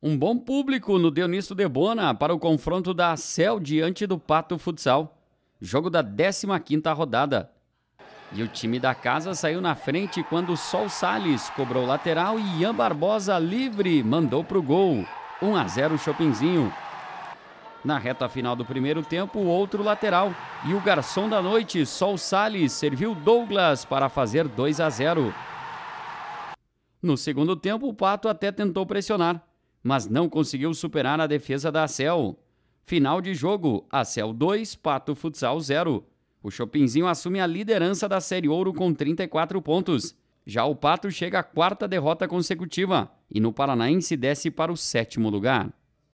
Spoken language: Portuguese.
Um bom público no Dionísio de Bona para o confronto da Acel diante do Pato Futsal. Jogo da 15ª rodada. E o time da casa saiu na frente quando Sol Sales cobrou lateral e Ian Barbosa livre mandou para o gol. 1 a 0 Chopinzinho. Na reta final do primeiro tempo, outro lateral. E o garçom da noite, Sol Sales, serviu Douglas para fazer 2 a 0. No segundo tempo, o Pato até tentou pressionar, mas não conseguiu superar a defesa da Acel. Final de jogo: Acel 2, Pato Futsal 0. O Chopinzinho assume a liderança da Série Ouro com 34 pontos. Já o Pato chega à quarta derrota consecutiva e no Paranaense desce para o sétimo lugar.